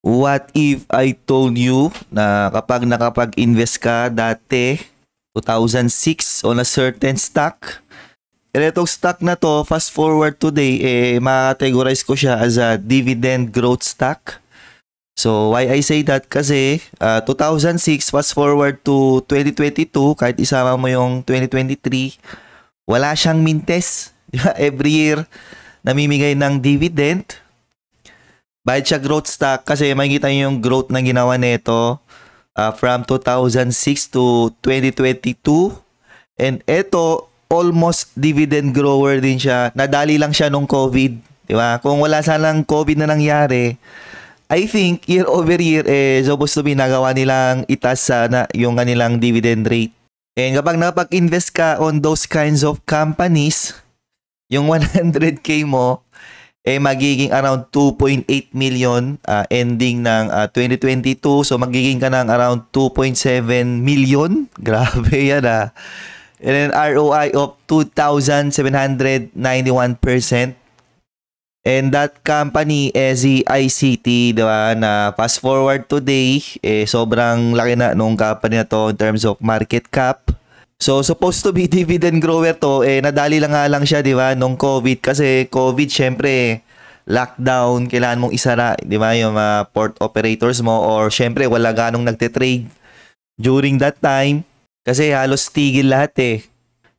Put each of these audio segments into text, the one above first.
What if I told you na kapag nakapag-invest ka dati, 2006 on a certain stock, And itong stock na to, fast forward today, eh, makategorize ko siya as a dividend growth stock. So, why I say that? Kasi, uh, ah, 2006, fast forward to 2022, kahit isama mo yung 2023, wala siyang mintes. Every year, namimigay ng dividend. Bayad siya growth stock kasi makikita niyo yung growth na ginawa nito uh, from 2006 to 2022. And ito, almost dividend grower din siya. Nadali lang siya nung COVID. Di ba? Kung wala sanang COVID na nangyari, I think year over year, eh, supposed to be nagawa nilang itas sana yung kanilang dividend rate. And kapag nakapag-invest ka on those kinds of companies, yung 100k mo, eh magiging around 2.8 million uh, ending ng uh, ah, 2022. So magiging ka ng around 2.7 million. Grabe yan ah. And an ROI of 2,791%. And that company, eh, si ICT, di ba, na fast forward today, eh, sobrang laki na nung company na to in terms of market cap. So supposed to be dividend grower to eh nadali lang nga lang siya 'di ba nung COVID kasi COVID syempre lockdown kailangan mong isara 'di ba yung mga port operators mo or syempre wala ganong nagte-trade during that time kasi halos tigil lahat eh.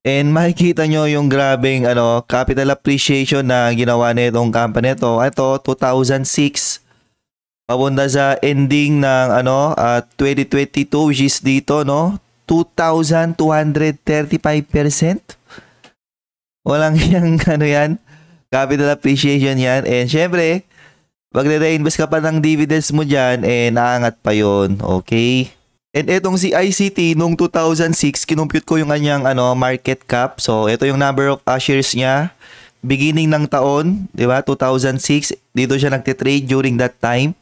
And makikita nyo yung grabing ano, capital appreciation na ginawa nitong company ito. Ito, 2006 papunta sa ending ng ano, uh, ah, 2022 which is dito no, 2,235%. Walang yung ano yan. Capital appreciation yan. And syempre, magre-reinvest ka pa ng dividends mo dyan eh, aangat pa yon Okay? And etong si ICT noong 2006, kinumpute ko yung kanyang ano, market cap. So, ito yung number of shares niya. Beginning ng taon, di ba? 2006, dito siya nagtitrade during that time.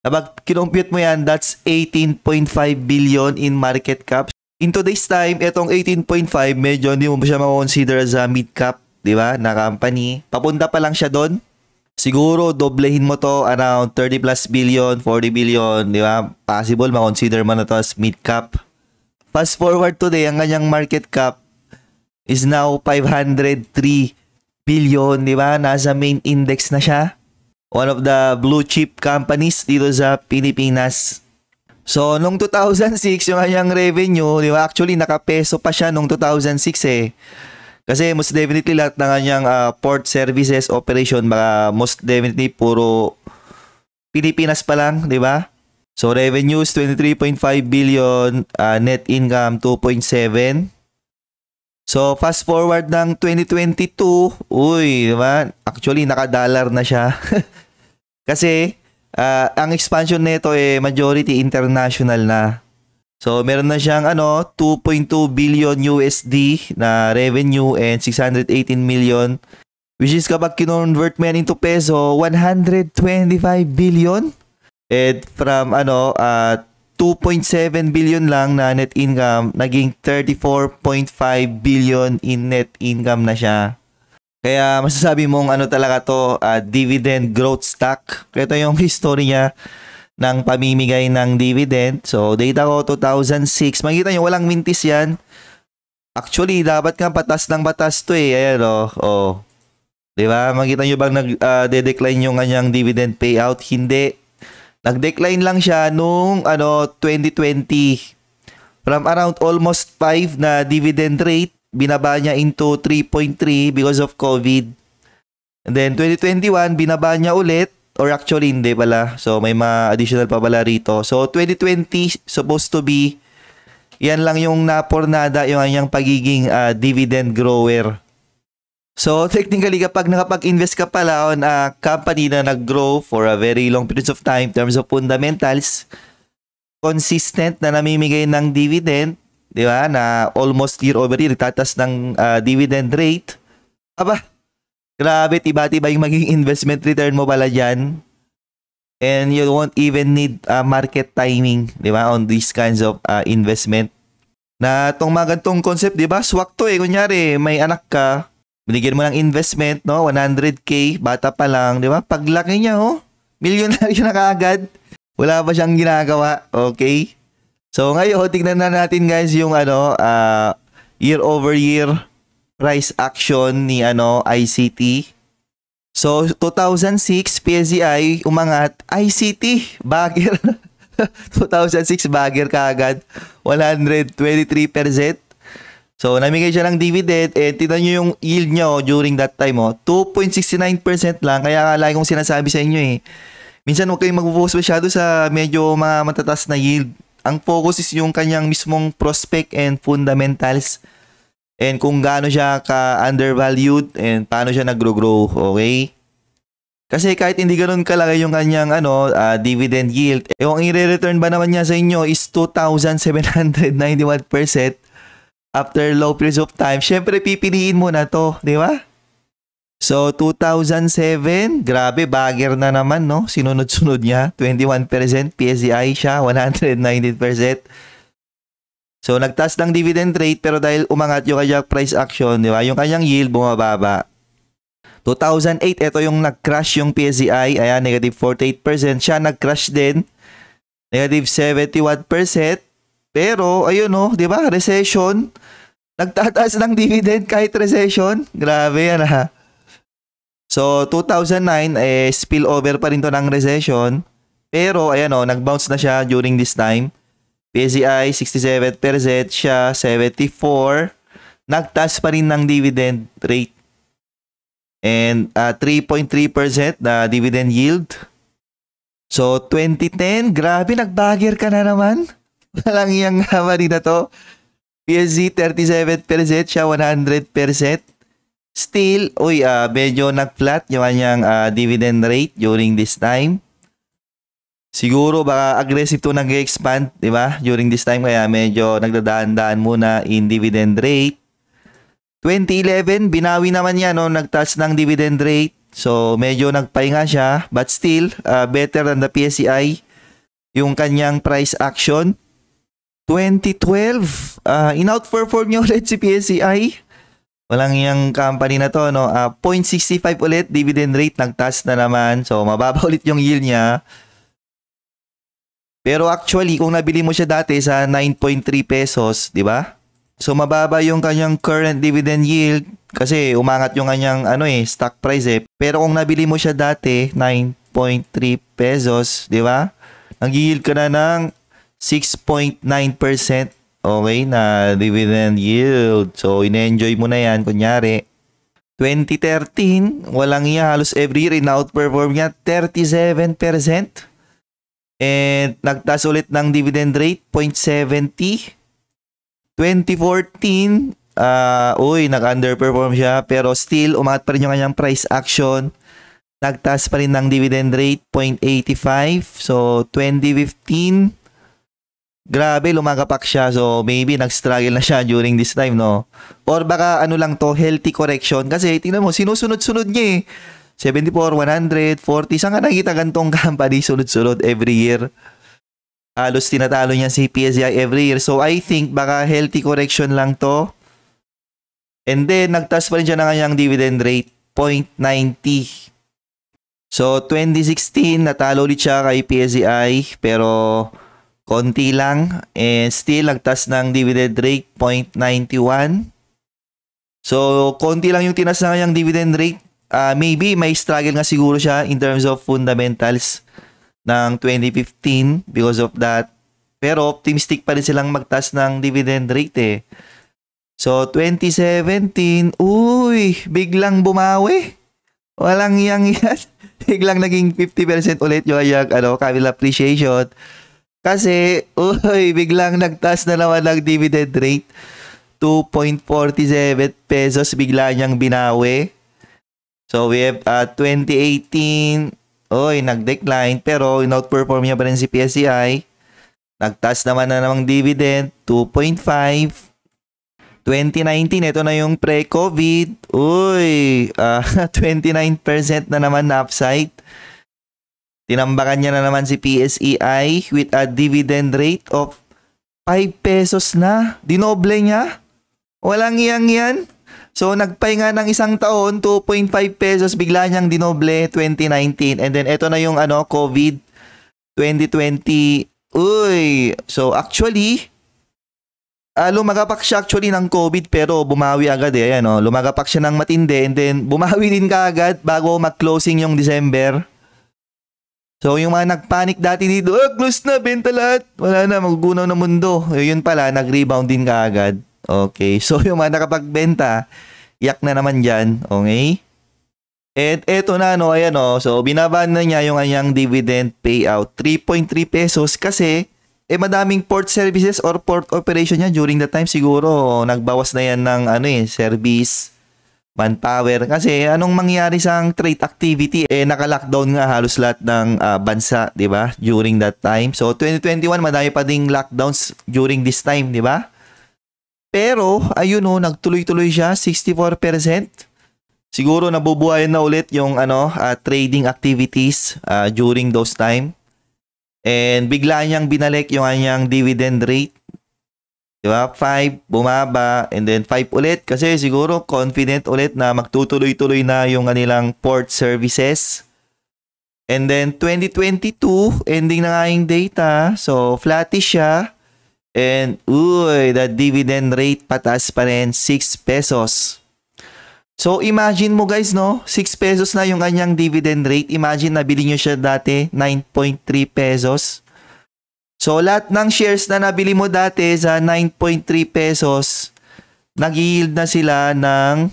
Kapag kinompute mo yan, that's 18.5 billion in market cap. In today's time, itong 18.5, medyo hindi mo siya makonsider as a mid-cap, di ba, na company. Papunta pa lang siya doon. Siguro, doblehin mo to around 30 plus billion, 40 billion, di ba? Possible, makonsider mo na to as mid-cap. Fast forward today, ang kanyang market cap is now 503 billion, di ba? Nasa main index na siya one of the blue chip companies dito sa Pilipinas. So, nung 2006, yung kanyang revenue, di ba? Actually, nakapeso pa siya nung 2006 eh. Kasi most definitely lahat ng kanyang uh, port services operation, mga most definitely puro Pilipinas pa lang, di ba? So, revenues 23.5 billion, uh, net income 2.7 So, fast forward ng 2022, uy, di ba? Actually, naka na siya. Kasi, uh, ang expansion nito eh, majority international na. So, meron na siyang ano, 2.2 billion USD na revenue and 618 million. Which is kapag kinonvert mo yan into peso, 125 billion. And from ano, at uh, 2.7 billion lang na net income, naging 34.5 billion in net income na siya. Kaya masasabi mong ano talaga to, uh, dividend growth stock. Ito yung history niya ng pamimigay ng dividend. So, data ko 2006. Makita nyo, walang mintis yan. Actually, dapat kang patas ng patas to eh. Ayan o. Oh, oh. Diba? Makita nyo bang nag-decline ah, uh, de yung kanyang dividend payout? Hindi. Nag-decline lang siya nung ano 2020 from around almost 5 na dividend rate binaba niya into 3.3 because of COVID. And then 2021 binaba niya ulit or actually hindi pala. So may mga additional pa pala rito. So 2020 supposed to be yan lang yung napornada yung kanyang pagiging uh, dividend grower. So technically kapag nakapag-invest ka pala on a company na nag-grow for a very long periods of time in terms of fundamentals, consistent na namimigay ng dividend, di ba, na almost year over year, tatas ng uh, dividend rate, aba, grabe, tiba-tiba yung magiging investment return mo pala dyan. And you won't even need uh, market timing, di ba, on these kinds of uh, investment. Na itong mga ganitong concept, di ba, swak to eh. Kunyari, may anak ka, Binigyan mo ng investment, no? 100K, bata pa lang, di ba? Paglaki niya, oh, milyonaryo na kaagad. Wala pa siyang ginagawa, okay? So, ngayon, tignan na natin, guys, yung ano, uh, ah, year-over-year price action ni ano ICT. So, 2006 PSEI umangat, ICT, bagger. 2006 bagger kaagad, 123%. So, namigay siya ng dividend and eh, tignan nyo yung yield nyo oh, during that time. Oh, 2.69% lang. Kaya nga lagi kong sinasabi sa inyo eh. Minsan huwag kayong mag-focus masyado sa medyo mga matatas na yield. Ang focus is yung kanyang mismong prospect and fundamentals and kung gaano siya ka-undervalued and paano siya nagro-grow, okay? Kasi kahit hindi ganun kalaki yung kanyang ano, uh, dividend yield, eh, ang i-return ba naman niya sa inyo is 2,791% after long periods of time, syempre pipiliin mo na to, di ba? So, 2007, grabe, bagger na naman, no? Sinunod-sunod niya, 21%, PSDI e siya, 119%. So, nagtaas ng dividend rate, pero dahil umangat yung kanyang price action, di ba? Yung kanyang yield bumababa. 2008, ito yung nag-crash yung PSDI, e ayan, negative 48%. Siya nag-crash din, negative 71%. Pero, ayun oh, di ba? Recession. Nagtataas ng dividend kahit recession. Grabe yan ha. Ah. So, 2009, eh, spillover pa rin to ng recession. Pero, ayan o, oh, nag-bounce na siya during this time. PSEI, e 67%, siya 74. Nagtaas pa rin ng dividend rate. And uh, ah, 3.3% na dividend yield. So, 2010, grabe, nag-bagger ka na naman. Malangyang Marina to. PSG 37%, siya 100%. Still, uy, uh, medyo nag-flat yung kanyang uh, dividend rate during this time. Siguro baka aggressive to nag-expand, 'di ba? During this time kaya medyo nagdadaan-daan muna in dividend rate. 2011 binawi naman 'yan no, nag-touch ng dividend rate. So medyo nagpahinga siya, but still uh, better than the PSCI yung kanyang price action. 2012, uh, ah, in-outperform niya ulit si PSCI. Walang yung company na to, no? Uh, ah, 0.65 ulit, dividend rate, nagtas na naman. So, mababa ulit yung yield niya. Pero actually, kung nabili mo siya dati sa 9.3 pesos, di ba? So, mababa yung kanyang current dividend yield kasi umangat yung kanyang ano eh, stock price eh. Pero kung nabili mo siya dati, 9.3 pesos, di ba? Nag-yield ka na ng 6.9% okay na dividend yield. So, in-enjoy mo na yan, kunyari. 2013, walang iya, halos every year, in-outperform niya, 37%. And nagtaas ulit ng dividend rate, 0.70. 2014, uh, uy, nag-underperform siya, pero still, umangat pa rin yung kanyang price action. Nagtaas pa rin ng dividend rate, 0.85. So, 2015, grabe, lumagapak siya. So, maybe nag-struggle na siya during this time, no? Or baka ano lang to, healthy correction. Kasi, tingnan mo, sinusunod-sunod niya eh. 74, 100, 40. Saan ka nakita gantong company sunod-sunod every year? Halos tinatalo niya si PSI every year. So, I think baka healthy correction lang to. And then, nagtas pa rin siya ng kanyang dividend rate, 0.90. So, 2016, natalo ulit siya kay PSI, pero Konti lang. And still, lagtas ng dividend rate, 0.91. So, konti lang yung tinas na kanyang dividend rate. Uh, maybe may struggle nga siguro siya in terms of fundamentals ng 2015 because of that. Pero optimistic pa rin silang magtas ng dividend rate eh. So, 2017, uy, biglang bumawi. Walang yang yan. biglang naging 50% ulit yung ayag, ano, capital appreciation. Kasi, uy, biglang nagtaas na naman ang dividend rate. 2.47 pesos bigla niyang binawi. So, we have uh, ah, 2018, uy, nag-decline. Pero, in-outperform niya pa rin si PSCI. Nagtaas naman na namang dividend, 2.5. 2019, ito na yung pre-COVID. Uy, uh, ah, 29% na naman na upside. Tinambakan niya na naman si PSEI with a dividend rate of 5 pesos na. Dinoble niya. Walang iyang yan. So nagpahinga ng isang taon, 2.5 pesos bigla niyang dinoble 2019. And then ito na yung ano, COVID 2020. Uy! So actually, uh, lumagapak siya actually ng COVID pero bumawi agad eh. Ayan, no? Oh, lumagapak siya ng matindi and then bumawi din kaagad bago mag-closing yung December. So, yung mga nagpanic dati dito, ah, close na, benta lahat. Wala na, magugunaw na mundo. Yun pala, nag-rebound din kaagad. Okay, so yung mga nakapagbenta, yak na naman dyan. Okay? At eto na, no, ayan, no. Oh. So, binabaan na niya yung anyang dividend payout. 3.3 pesos kasi, eh, madaming port services or port operation niya during the time siguro. Oh. Nagbawas na yan ng, ano eh, service manpower. Kasi anong mangyari sa trade activity? Eh, naka-lockdown nga halos lahat ng uh, bansa, di ba? During that time. So, 2021, madami pa ding lockdowns during this time, di ba? Pero, ayun o, oh, nagtuloy-tuloy siya, 64%. Siguro nabubuhayan na ulit yung ano, uh, trading activities uh, during those time. And bigla niyang binalik yung anyang dividend rate Di ba? 5, bumaba, and then 5 ulit kasi siguro confident ulit na magtutuloy-tuloy na yung kanilang port services. And then 2022, ending na nga yung data. So, flattish siya. And, uy, the dividend rate patas pa rin, 6 pesos. So, imagine mo guys, no? 6 pesos na yung kanyang dividend rate. Imagine nabili nyo siya dati, 9.3 pesos. So lahat ng shares na nabili mo dati sa 9.3 pesos, nag-yield na sila ng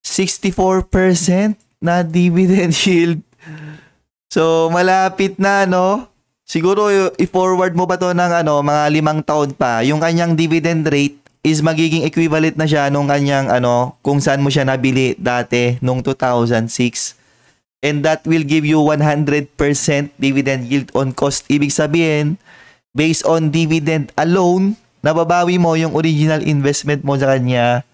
64% na dividend yield. So malapit na no. Siguro i-forward mo pa to ng ano, mga limang taon pa. Yung kanyang dividend rate is magiging equivalent na siya nung kanyang ano, kung saan mo siya nabili dati nung 2006 and that will give you 100% dividend yield on cost. Ibig sabihin, based on dividend alone, nababawi mo yung original investment mo sa kanya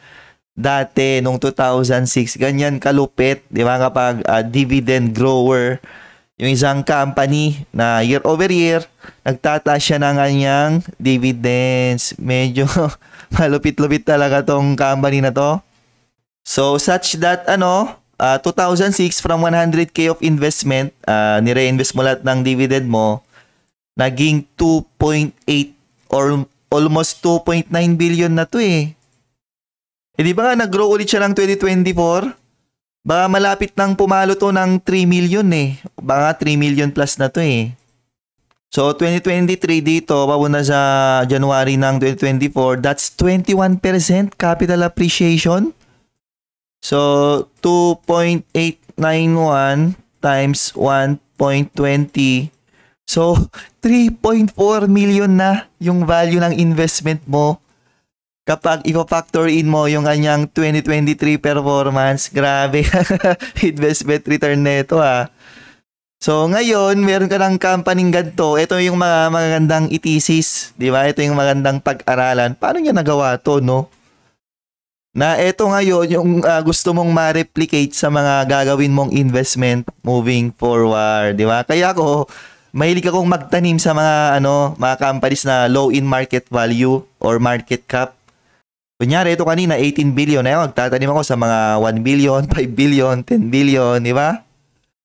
dati nung 2006. Ganyan kalupit, di ba, kapag uh, dividend grower, yung isang company na year over year, nagtataas siya ng kanyang dividends. Medyo malupit-lupit talaga tong company na to. So, such that, ano, uh, ah, 2006 from 100k of investment, uh, nire-invest mo lahat ng dividend mo, naging 2.8 or almost 2.9 billion na to eh. Eh di ba nga nag-grow ulit siya ng 2024? Baka malapit nang pumalo to ng 3 million eh. Baka 3 million plus na to eh. So 2023 dito, papunta sa January ng 2024, that's 21% capital appreciation. So, 2.891 times 1.20. So, 3.4 million na yung value ng investment mo kapag ipa-factor in mo yung kanyang 2023 performance. Grabe, investment return na ito ha. Ah. So, ngayon, meron ka ng company ganito. Ito yung mga magagandang itisis, di ba? Ito yung magandang pag-aralan. Paano niya nagawa to, no? na eto ngayon yung uh, gusto mong ma-replicate sa mga gagawin mong investment moving forward, di ba? Kaya ako, mahilig akong magtanim sa mga ano, mga companies na low in market value or market cap. Kunyari, ito kanina, 18 billion. Ayun, magtatanim ako sa mga 1 billion, 5 billion, 10 billion, di ba?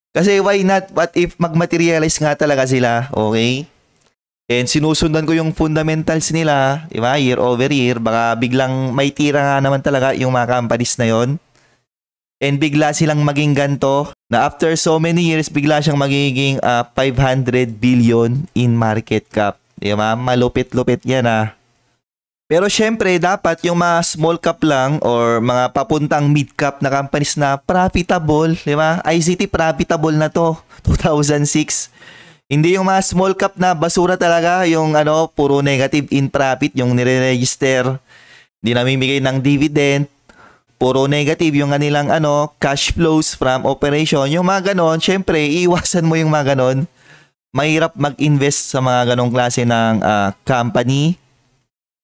Kasi why not? What if mag-materialize nga talaga sila, okay? And sinusundan ko yung fundamentals nila, di ba? Year over year, baka biglang may tira nga naman talaga yung mga companies na yon. And bigla silang maging ganto na after so many years, bigla siyang magiging uh, ah, 500 billion in market cap. Di ba? Malupit-lupit yan ah. Pero syempre, dapat yung mga small cap lang or mga papuntang mid cap na companies na profitable, di ba? ICT profitable na to, 2006. Hindi yung mga small cap na basura talaga, yung ano, puro negative in profit, yung nire-register, hindi namimigay ng dividend, puro negative yung kanilang ano, cash flows from operation. Yung mga ganon, syempre, iiwasan mo yung mga ganon. Mahirap mag-invest sa mga ganong klase ng uh, company.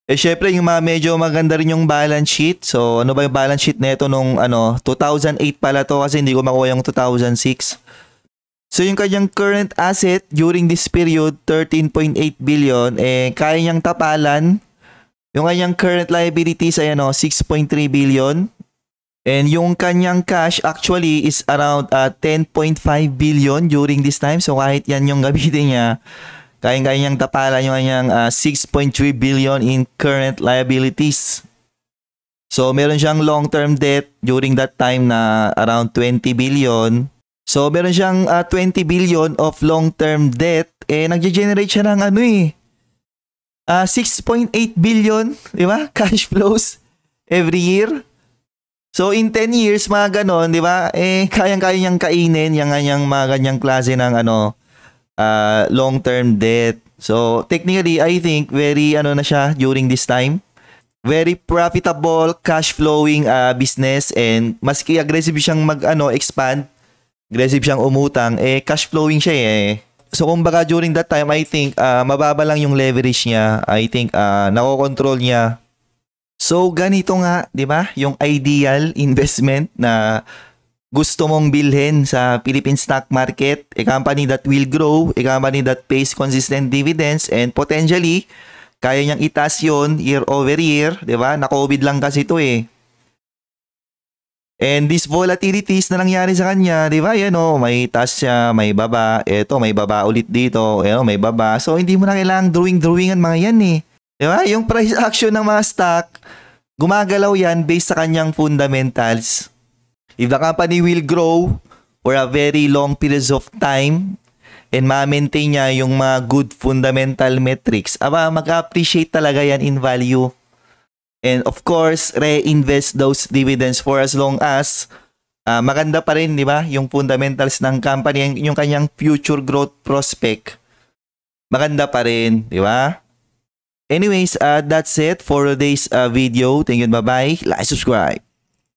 Eh syempre, yung mga medyo maganda rin yung balance sheet. So ano ba yung balance sheet nito nung ano, 2008 pala to kasi hindi ko makuha yung 2006. So yung kanyang current asset during this period, 13.8 billion, eh kaya niyang tapalan. Yung kanyang current liabilities ay ano, 6.3 billion. And yung kanyang cash actually is around uh, ah, 10.5 billion during this time. So kahit yan yung gabitin niya, kaya-kaya niyang tapalan yung kanyang uh, ah, 6.3 billion in current liabilities. So meron siyang long-term debt during that time na around 20 billion So, meron siyang uh, ah, 20 billion of long-term debt. Eh, nagge-generate siya ng ano eh, uh, ah, 6.8 billion, di ba? Cash flows every year. So, in 10 years, mga ganon, di ba? Eh, kayang-kaya niyang kainin yung ganyang, mga ganyang klase ng ano, uh, long-term debt. So, technically, I think very ano na siya during this time very profitable, cash flowing uh, business and maski aggressive siyang mag ano expand aggressive siyang umutang, eh cash flowing siya eh. So kumbaga during that time, I think uh, mababa lang yung leverage niya. I think uh, nakokontrol niya. So ganito nga, di ba? Yung ideal investment na gusto mong bilhin sa Philippine stock market, a company that will grow, a company that pays consistent dividends, and potentially, kaya niyang itas yon year over year, di ba? Na-COVID lang kasi ito eh. And these volatilities na nangyari sa kanya, di ba? Yan o, oh, may taas siya, may baba. Eto, may baba ulit dito. Eto, may baba. So, hindi mo na kailangang drawing-drawingan mga yan eh. Di ba? Yung price action ng mga stock, gumagalaw yan based sa kanyang fundamentals. If the company will grow for a very long periods of time and ma-maintain niya yung mga good fundamental metrics, aba, mag-appreciate talaga yan in value. And of course, reinvest those dividends for as long as uh, maganda pa rin, di ba? Yung fundamentals ng company, yung kanyang future growth prospect, maganda pa rin, di ba? Anyways, uh, that's it for today's uh, video. Thank you and bye-bye. Like, subscribe.